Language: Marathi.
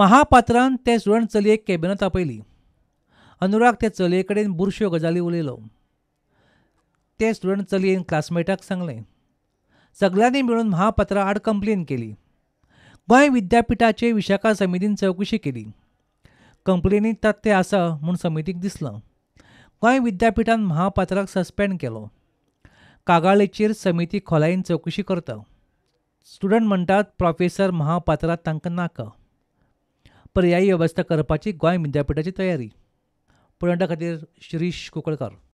महापात्रान ते स्टुडंट चलयेक कॅबिनांत आपयली अनुराग ते चलये कडेन बुरश्यो गजाली उलयलो ते स्टुडंट चलयेन क्लासमेटाक सांगले सगळ्यांनी मेळून महापात्रा आड कंप्लेन केली गोंय विद्यापीठाचे विशाखा समितीन चवकशी केली कंप्लेनी तथ्य आसा म्हूण समितीक दिसलं गोंय विद्यापीठान महापात्राक सस्पेंड केलो कागाळेचेर समिती खोलायेन चवकशी करता स्टुडंट म्हणटात प्रोफेसर महापात्रा तांकां नाका पर्यायी वेवस्था करपाची गोंय विद्यापिठाची तयारी पळोवण्या खातीर शिरीश कुंकळकार